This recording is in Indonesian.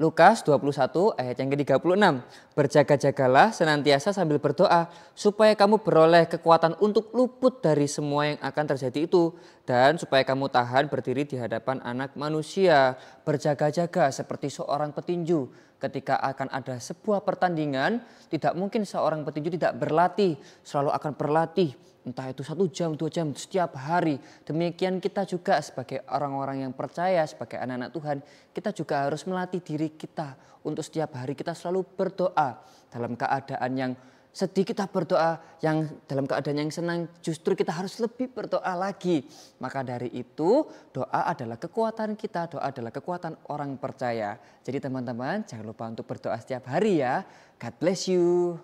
Lukas 21 ayat yang ke-36. Berjaga-jagalah senantiasa sambil berdoa supaya kamu beroleh kekuatan untuk luput dari semua yang akan terjadi itu dan supaya kamu tahan berdiri di hadapan anak manusia. Berjaga-jaga seperti seorang petinju ketika akan ada sebuah pertandingan tidak mungkin seorang petinju tidak berlatih selalu akan berlatih entah itu satu jam, dua jam setiap hari. Demikian kita juga sebagai orang-orang yang percaya, sebagai anak-anak Tuhan, kita juga harus melatih diri kita untuk setiap hari kita selalu berdoa dalam keadaan yang sedih kita berdoa yang dalam keadaan yang senang justru kita harus lebih berdoa lagi maka dari itu doa adalah kekuatan kita doa adalah kekuatan orang percaya jadi teman-teman jangan lupa untuk berdoa setiap hari ya God bless you